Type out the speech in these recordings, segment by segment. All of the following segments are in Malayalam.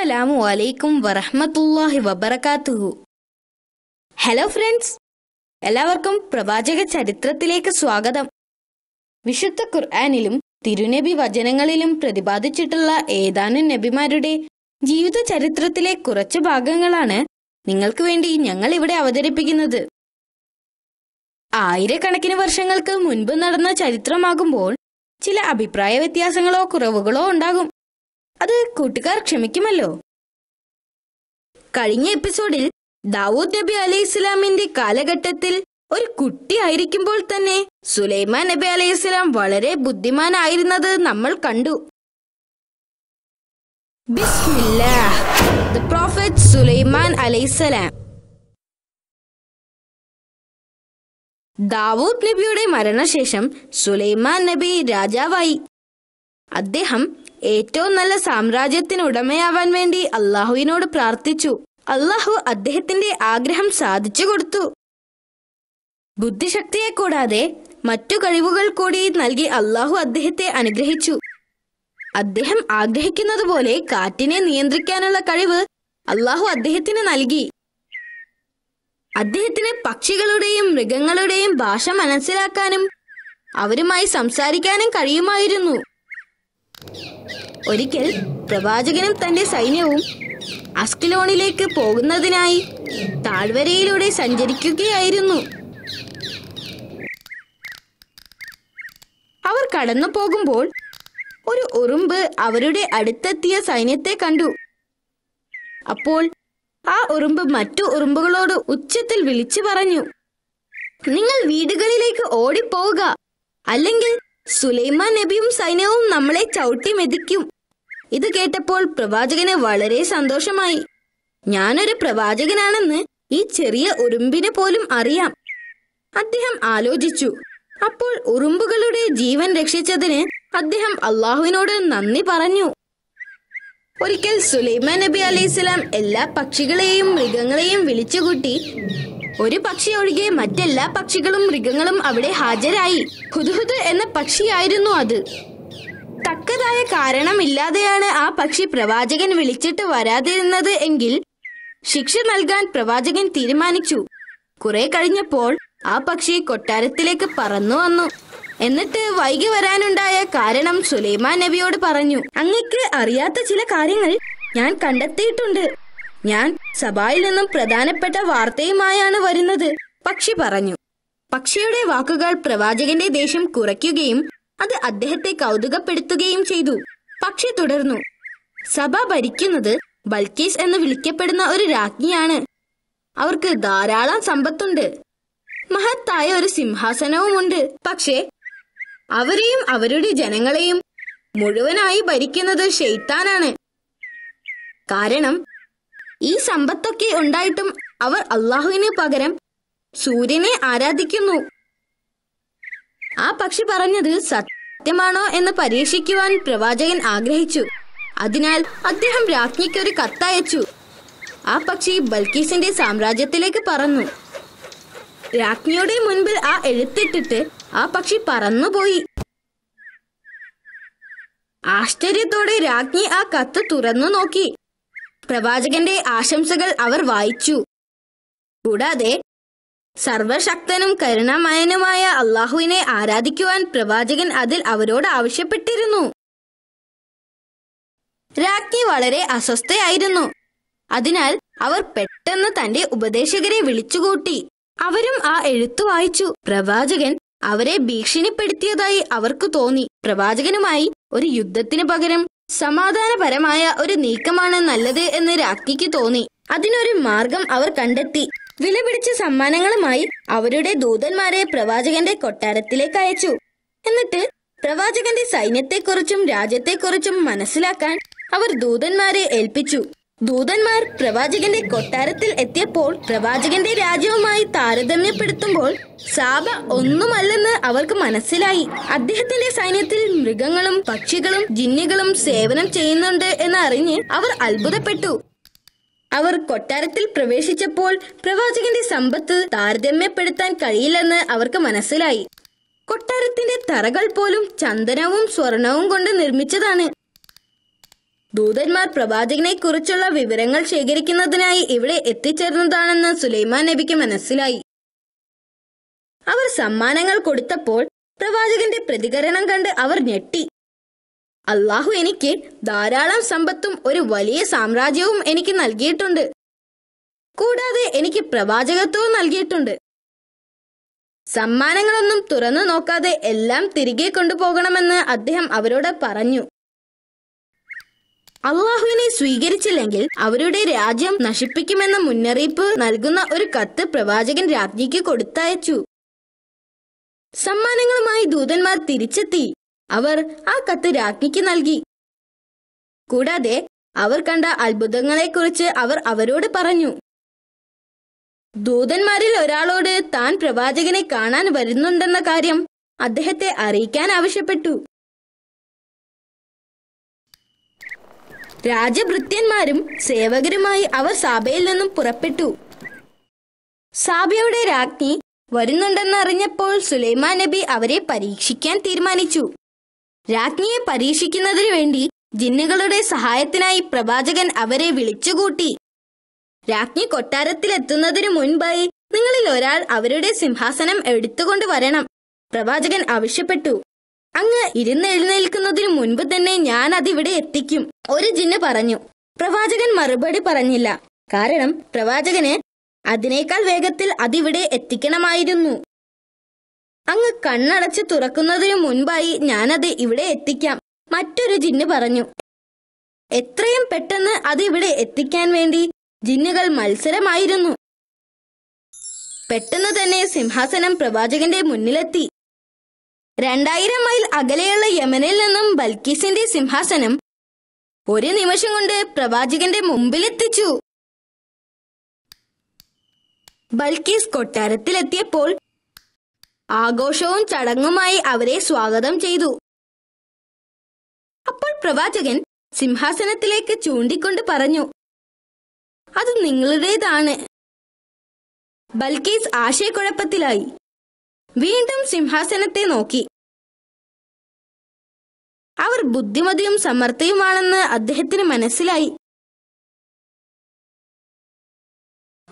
അസ്സലാമു അലൈക്കും വറഹമത്തല്ലാഹി വബറകാത്തുഹു ഹലോ ഫ്രണ്ട്സ് എല്ലാവർക്കും പ്രവാചക ചരിത്രത്തിലേക്ക് സ്വാഗതം വിശുദ്ധ ഖുർആാനിലും തിരുനബി വചനങ്ങളിലും പ്രതിപാദിച്ചിട്ടുള്ള ഏതാനും നബിമാരുടെ ജീവിത ചരിത്രത്തിലെ കുറച്ച് ഭാഗങ്ങളാണ് നിങ്ങൾക്ക് വേണ്ടി ഞങ്ങൾ ഇവിടെ അവതരിപ്പിക്കുന്നത് ആയിരക്കണക്കിന് വർഷങ്ങൾക്ക് മുൻപ് നടന്ന ചരിത്രമാകുമ്പോൾ ചില അഭിപ്രായ വ്യത്യാസങ്ങളോ കുറവുകളോ ഉണ്ടാകും അത് കൂട്ടുകാർ ക്ഷമിക്കുമല്ലോ കഴിഞ്ഞ എപ്പിസോഡിൽ ദാവൂദ് നബി അലി ഇസ്ലാമിന്റെ കാലഘട്ടത്തിൽ ഒരു കുട്ടിയായിരിക്കുമ്പോൾ തന്നെ സുലൈമാൻ നബി അലൈഹി ഇസ്ലാം വളരെ ബുദ്ധിമാനായിരുന്നത് നമ്മൾ കണ്ടു ദാവൂദ് നബിയുടെ മരണശേഷം സുലൈമാൻ നബി രാജാവായി അദ്ദേഹം ഏറ്റവും നല്ല സാമ്രാജ്യത്തിന് ഉടമയാവാൻ വേണ്ടി അള്ളാഹുവിനോട് പ്രാർത്ഥിച്ചു അള്ളാഹു അദ്ദേഹത്തിന്റെ ആഗ്രഹം സാധിച്ചു കൊടുത്തു ബുദ്ധിശക്തിയെ കൂടാതെ മറ്റു കഴിവുകൾ കൂടി നൽകി അള്ളാഹു അദ്ദേഹത്തെ അനുഗ്രഹിച്ചു അദ്ദേഹം ആഗ്രഹിക്കുന്നത് പോലെ കാറ്റിനെ നിയന്ത്രിക്കാനുള്ള കഴിവ് അള്ളാഹു അദ്ദേഹത്തിന് നൽകി അദ്ദേഹത്തിന് പക്ഷികളുടെയും മൃഗങ്ങളുടെയും ഭാഷ മനസ്സിലാക്കാനും അവരുമായി സംസാരിക്കാനും കഴിയുമായിരുന്നു ഒരിക്കൽ പ്രവാചകനും തന്റെ സൈന്യവും അസ്കിലോണിലേക്ക് പോകുന്നതിനായി താഴ്വരയിലൂടെ സഞ്ചരിക്കുകയായിരുന്നു അവർ കടന്നു പോകുമ്പോൾ ഒരു ഉറുമ്പ് അവരുടെ അടുത്തെത്തിയ സൈന്യത്തെ കണ്ടു അപ്പോൾ ആ ഉറുമ്പ് മറ്റു ഉറുമ്പുകളോട് ഉച്ചത്തിൽ വിളിച്ചു പറഞ്ഞു നിങ്ങൾ വീടുകളിലേക്ക് ഓടിപ്പോവുക അല്ലെങ്കിൽ സുലൈമാൻ നബിയും സൈന്യവും നമ്മളെ ചവിട്ടി മെതിക്കും ഇത് കേട്ടപ്പോൾ പ്രവാചകന് വളരെ സന്തോഷമായി ഞാനൊരു പ്രവാചകനാണെന്ന് ഈ ചെറിയ ഉറുമ്പിനെ പോലും അറിയാം അദ്ദേഹം ആലോചിച്ചു അപ്പോൾ ഉറുമ്പുകളുടെ ജീവൻ രക്ഷിച്ചതിന് അദ്ദേഹം അള്ളാഹുവിനോട് നന്ദി പറഞ്ഞു ഒരിക്കൽ സുലൈമാൻ നബി അലൈഹിസ്ലാം എല്ലാ പക്ഷികളെയും മൃഗങ്ങളെയും വിളിച്ചുകൂട്ടി ഒരു പക്ഷി ഒഴികെ മറ്റെല്ലാ പക്ഷികളും മൃഗങ്ങളും അവിടെ ഹാജരായി ഹുദുഹുദ് എന്ന പക്ഷിയായിരുന്നു അത് തക്കതായ കാരണമില്ലാതെയാണ് ആ പക്ഷി പ്രവാചകൻ വിളിച്ചിട്ട് വരാതിരുന്നത് എങ്കിൽ ശിക്ഷ നൽകാൻ പ്രവാചകൻ തീരുമാനിച്ചു കുറെ കഴിഞ്ഞപ്പോൾ ആ പക്ഷി കൊട്ടാരത്തിലേക്ക് പറന്നു വന്നു എന്നിട്ട് വൈകി വരാനുണ്ടായ കാരണം സുലൈമാൻ നബിയോട് പറഞ്ഞു അങ്ങക്ക് അറിയാത്ത ചില കാര്യങ്ങൾ ഞാൻ കണ്ടെത്തിയിട്ടുണ്ട് ഞാൻ സഭയിൽ നിന്നും പ്രധാനപ്പെട്ട വാർത്തയുമായാണ് വരുന്നത് പക്ഷി പറഞ്ഞു പക്ഷിയുടെ വാക്കുകൾ പ്രവാചകന്റെ ദേഷ്യം കുറയ്ക്കുകയും അത് അദ്ദേഹത്തെ കൗതുകപ്പെടുത്തുകയും ചെയ്തു പക്ഷി തുടർന്നു സഭ ഭരിക്കുന്നത് ബൽക്കീസ് എന്ന് വിളിക്കപ്പെടുന്ന ഒരു രാജ്ഞിയാണ് അവർക്ക് ധാരാളം സമ്പത്തുണ്ട് മഹത്തായ ഒരു സിംഹാസനവും ഉണ്ട് പക്ഷേ അവരെയും അവരുടെ ജനങ്ങളെയും മുഴുവനായി ഭരിക്കുന്നത് ഷെയ്ത്താനാണ് കാരണം ഈ സമ്പത്തൊക്കെ ഉണ്ടായിട്ടും അവർ അള്ളാഹുവിന് പകരം സൂര്യനെ ആരാധിക്കുന്നു ആ പക്ഷി പറഞ്ഞത് സത്യമാണോ എന്ന് പരീക്ഷിക്കുവാൻ പ്രവാചകൻ ആഗ്രഹിച്ചു അതിനാൽ അദ്ദേഹം രാജ്ഞിക്ക് ഒരു കത്തയച്ചു ആ പക്ഷി ബൽക്കീസിന്റെ സാമ്രാജ്യത്തിലേക്ക് പറന്നു രാജ്ഞിയുടെ മുൻപിൽ ആ എഴുത്തിട്ടിട്ട് ആ പക്ഷി പറന്നുപോയി ആശ്ചര്യത്തോടെ രാജ്ഞി ആ കത്ത് തുറന്നു നോക്കി പ്രവാചകന്റെ ആശംസകൾ അവർ വായിച്ചു കൂടാതെ സർവശക്തനും കരുണാമയനുമായ അള്ളാഹുവിനെ ആരാധിക്കുവാൻ പ്രവാചകൻ അതിൽ അവരോട് ആവശ്യപ്പെട്ടിരുന്നു രാജ്ഞി വളരെ അസ്വസ്ഥയായിരുന്നു അതിനാൽ അവർ പെട്ടെന്ന് തന്റെ ഉപദേശകരെ വിളിച്ചുകൂട്ടി അവരും ആ എഴുത്തു വായിച്ചു പ്രവാചകൻ അവരെ ഭീഷണിപ്പെടുത്തിയതായി അവർക്ക് തോന്നി പ്രവാചകനുമായി ഒരു യുദ്ധത്തിനു പകരം സമാധാനപരമായ ഒരു നീക്കമാണ് നല്ലത് എന്ന് രാഖിക്ക് തോന്നി അതിനൊരു മാർഗം അവർ കണ്ടെത്തി വിലപിടിച്ച സമ്മാനങ്ങളുമായി അവരുടെ ദൂതന്മാരെ പ്രവാചകന്റെ കൊട്ടാരത്തിലേക്ക് അയച്ചു എന്നിട്ട് പ്രവാചകന്റെ സൈന്യത്തെക്കുറിച്ചും രാജ്യത്തെക്കുറിച്ചും മനസ്സിലാക്കാൻ അവർ ദൂതന്മാരെ ഏൽപ്പിച്ചു ദൂതന്മാർ പ്രവാചകന്റെ കൊട്ടാരത്തിൽ എത്തിയപ്പോൾ പ്രവാചകന്റെ രാജ്യവുമായി താരതമ്യപ്പെടുത്തുമ്പോൾ സാബ ഒന്നുമല്ലെന്ന് അവർക്ക് മനസ്സിലായി അദ്ദേഹത്തിന്റെ സൈന്യത്തിൽ മൃഗങ്ങളും പക്ഷികളും ജിന്നുകളും സേവനം ചെയ്യുന്നുണ്ട് എന്നറിഞ്ഞ് അവർ അത്ഭുതപ്പെട്ടു അവർ കൊട്ടാരത്തിൽ പ്രവേശിച്ചപ്പോൾ പ്രവാചകന്റെ സമ്പത്ത് താരതമ്യപ്പെടുത്താൻ കഴിയില്ലെന്ന് അവർക്ക് മനസ്സിലായി കൊട്ടാരത്തിന്റെ തറകൾ പോലും ചന്ദനവും സ്വർണവും കൊണ്ട് നിർമ്മിച്ചതാണ് ദൂതന്മാർ പ്രവാചകനെ കുറിച്ചുള്ള വിവരങ്ങൾ ശേഖരിക്കുന്നതിനായി ഇവിടെ എത്തിച്ചേർന്നതാണെന്ന് സുലൈമാൻ നബിക്ക് മനസ്സിലായി അവർ സമ്മാനങ്ങൾ കൊടുത്തപ്പോൾ പ്രവാചകന്റെ പ്രതികരണം കണ്ട് അവർ ഞെട്ടി അള്ളാഹു എനിക്ക് ധാരാളം സമ്പത്തും ഒരു വലിയ സാമ്രാജ്യവും എനിക്ക് നൽകിയിട്ടുണ്ട് കൂടാതെ എനിക്ക് പ്രവാചകത്വവും നൽകിയിട്ടുണ്ട് സമ്മാനങ്ങളൊന്നും തുറന്നു നോക്കാതെ എല്ലാം തിരികെ കൊണ്ടുപോകണമെന്ന് അദ്ദേഹം അവരോട് പറഞ്ഞു അള്ളാഹുവിനെ സ്വീകരിച്ചില്ലെങ്കിൽ അവരുടെ രാജ്യം നശിപ്പിക്കുമെന്ന മുന്നറിയിപ്പ് നൽകുന്ന ഒരു കത്ത് പ്രവാചകൻ രാജ്ഞിക്ക് കൊടുത്തയച്ചു സമ്മാനങ്ങളുമായി ദൂതന്മാർ തിരിച്ചെത്തി അവർ ആ കത്ത് രാജ്ഞിക്ക് നൽകി കൂടാതെ അവർ കണ്ട അത്ഭുതങ്ങളെക്കുറിച്ച് അവർ അവരോട് പറഞ്ഞു ദൂതന്മാരിൽ ഒരാളോട് താൻ പ്രവാചകനെ കാണാൻ വരുന്നുണ്ടെന്ന കാര്യം അദ്ദേഹത്തെ അറിയിക്കാൻ ആവശ്യപ്പെട്ടു രാജഭൃത്യന്മാരും സേവകരുമായി അവർ സാബയിൽ നിന്നും പുറപ്പെട്ടു സാബയുടെ രാജ്ഞി വരുന്നുണ്ടെന്നറിഞ്ഞപ്പോൾ സുലൈമാൻ നബി അവരെ പരീക്ഷിക്കാൻ തീരുമാനിച്ചു രാജ്ഞിയെ പരീക്ഷിക്കുന്നതിനു വേണ്ടി ജിന്നുകളുടെ സഹായത്തിനായി പ്രവാചകൻ അവരെ വിളിച്ചുകൂട്ടി രാജ്ഞി കൊട്ടാരത്തിലെത്തുന്നതിനു മുൻപായി നിങ്ങളിൽ ഒരാൾ അവരുടെ സിംഹാസനം എടുത്തുകൊണ്ട് വരണം പ്രവാചകൻ ആവശ്യപ്പെട്ടു അങ്ങ് ഇരുന്നെഴുന്നേൽക്കുന്നതിന് മുൻപ് തന്നെ ഞാൻ അതിവിടെ എത്തിക്കും ഒരു ജിന്ന് പറഞ്ഞു പ്രവാചകൻ മറുപടി പറഞ്ഞില്ല കാരണം പ്രവാചകന് അതിനേക്കാൾ വേഗത്തിൽ അതിവിടെ എത്തിക്കണമായിരുന്നു അങ്ങ് കണ്ണടച്ച് തുറക്കുന്നതിനു മുൻപായി ഞാനത് ഇവിടെ എത്തിക്കാം മറ്റൊരു ജിന്ന് പറഞ്ഞു എത്രയും പെട്ടെന്ന് അതിവിടെ എത്തിക്കാൻ വേണ്ടി ജിന്നുകൾ മത്സരമായിരുന്നു പെട്ടെന്ന് തന്നെ സിംഹാസനം പ്രവാചകന്റെ മുന്നിലെത്തി രണ്ടായിരം മൈൽ അകലെയുള്ള യമനിൽ നിന്നും ബൽക്കീസിന്റെ സിംഹാസനം ഒരു നിമിഷം കൊണ്ട് പ്രവാചകന്റെ മുമ്പിലെത്തിച്ചു ബൽക്കീസ് കൊട്ടാരത്തിലെത്തിയപ്പോൾ ആഘോഷവും ചടങ്ങുമായി അവരെ സ്വാഗതം ചെയ്തു അപ്പോൾ പ്രവാചകൻ സിംഹാസനത്തിലേക്ക് ചൂണ്ടിക്കൊണ്ട് പറഞ്ഞു അത് നിങ്ങളുടേതാണ് ബൽക്കീസ് ആശയക്കുഴപ്പത്തിലായി വീണ്ടും സിംഹാസനത്തെ നോക്കി അവർ ബുദ്ധിമതിയും സമർത്ഥയുമാണെന്ന് അദ്ദേഹത്തിന് മനസ്സിലായി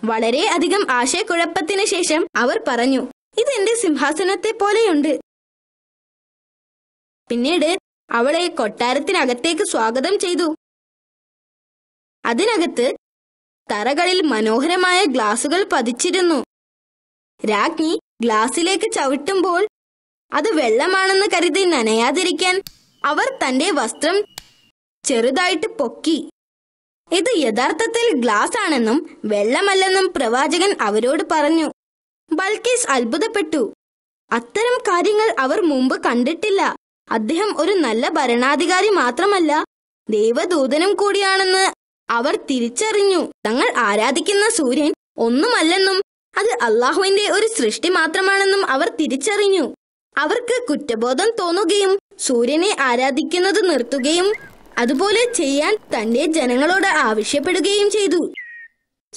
വളരെ അധികം ആശയക്കുഴപ്പത്തിന് ശേഷം അവർ പറഞ്ഞു ഇതെന്റെ സിംഹാസനത്തെ പോലെയുണ്ട് പിന്നീട് അവളെ കൊട്ടാരത്തിനകത്തേക്ക് സ്വാഗതം ചെയ്തു അതിനകത്ത് തറകളിൽ മനോഹരമായ ഗ്ലാസുകൾ പതിച്ചിരുന്നു രാജ്ഞി ഗ്ലാസിലേക്ക് ചവിട്ടുമ്പോൾ അത് വെള്ളമാണെന്ന് കരുതി നനയാതിരിക്കാൻ അവർ തന്റെ വസ്ത്രം ചെറുതായിട്ട് പൊക്കി ഇത് യഥാർത്ഥത്തിൽ ഗ്ലാസ് ആണെന്നും വെള്ളമല്ലെന്നും പ്രവാചകൻ അവരോട് പറഞ്ഞു ബൽക്കീസ് അത്ഭുതപ്പെട്ടു അത്തരം കാര്യങ്ങൾ അവർ മുമ്പ് കണ്ടിട്ടില്ല അദ്ദേഹം ഒരു നല്ല ഭരണാധികാരി മാത്രമല്ല ദൈവദൂതനും കൂടിയാണെന്ന് അവർ തിരിച്ചറിഞ്ഞു തങ്ങൾ ആരാധിക്കുന്ന സൂര്യൻ ഒന്നുമല്ലെന്നും അത് അള്ളാഹുവിന്റെ ഒരു സൃഷ്ടി മാത്രമാണെന്നും അവർ തിരിച്ചറിഞ്ഞു അവർക്ക് കുറ്റബോധം തോന്നുകയും സൂര്യനെ ആരാധിക്കുന്നത് നിർത്തുകയും അതുപോലെ ചെയ്യാൻ തന്റെ ജനങ്ങളോട് ആവശ്യപ്പെടുകയും ചെയ്തു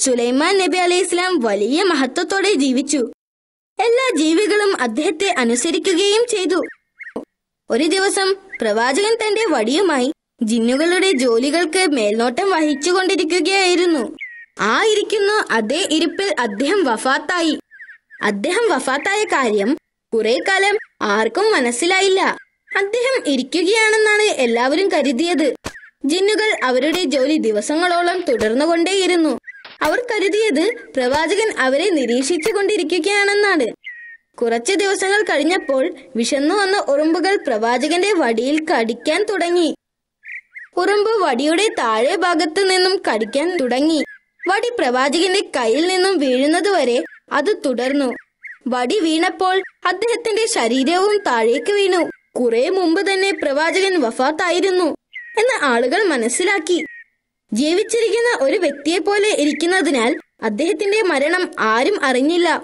സുലൈമാൻ നബി അലൈഹി ഇസ്ലാം വലിയ മഹത്വത്തോടെ ജീവിച്ചു എല്ലാ ജീവികളും അദ്ദേഹത്തെ അനുസരിക്കുകയും ചെയ്തു ഒരു ദിവസം പ്രവാചകൻ തന്റെ വടിയുമായി ജിന്നുകളുടെ ജോലികൾക്ക് മേൽനോട്ടം വഹിച്ചുകൊണ്ടിരിക്കുകയായിരുന്നു ആ ഇരിക്കുന്ന അതേ ഇരിപ്പിൽ അദ്ദേഹം വഫാത്തായി അദ്ദേഹം വഫാത്തായ കാര്യം കുറെ കാലം ആർക്കും മനസ്സിലായില്ല അദ്ദേഹം ഇരിക്കുകയാണെന്നാണ് എല്ലാവരും കരുതിയത് ജിന്നുകൾ അവരുടെ ജോലി ദിവസങ്ങളോളം തുടർന്നുകൊണ്ടേയിരുന്നു അവർ കരുതിയത് പ്രവാചകൻ അവരെ നിരീക്ഷിച്ചുകൊണ്ടിരിക്കുകയാണെന്നാണ് കൊണ്ടിരിക്കുകയാണെന്നാണ് കുറച്ചു ദിവസങ്ങൾ കഴിഞ്ഞപ്പോൾ വിശന്നു വന്ന ഉറുമ്പുകൾ പ്രവാചകന്റെ വടിയിൽ കടിക്കാൻ തുടങ്ങി ഉറുമ്പ് വടിയുടെ താഴെ ഭാഗത്ത് നിന്നും കടിക്കാൻ തുടങ്ങി വടി പ്രവാചകന്റെ കയ്യിൽ നിന്നും വീഴുന്നതുവരെ അത് തുടർന്നു വടി വീണപ്പോൾ അദ്ദേഹത്തിന്റെ ശരീരവും താഴേക്ക് വീണു കുറെ മുമ്പ് തന്നെ പ്രവാചകൻ വഫാത്തായിരുന്നു എന്ന് ആളുകൾ മനസ്സിലാക്കി ജീവിച്ചിരിക്കുന്ന ഒരു വ്യക്തിയെ പോലെ ഇരിക്കുന്നതിനാൽ അദ്ദേഹത്തിന്റെ മരണം ആരും അറിഞ്ഞില്ല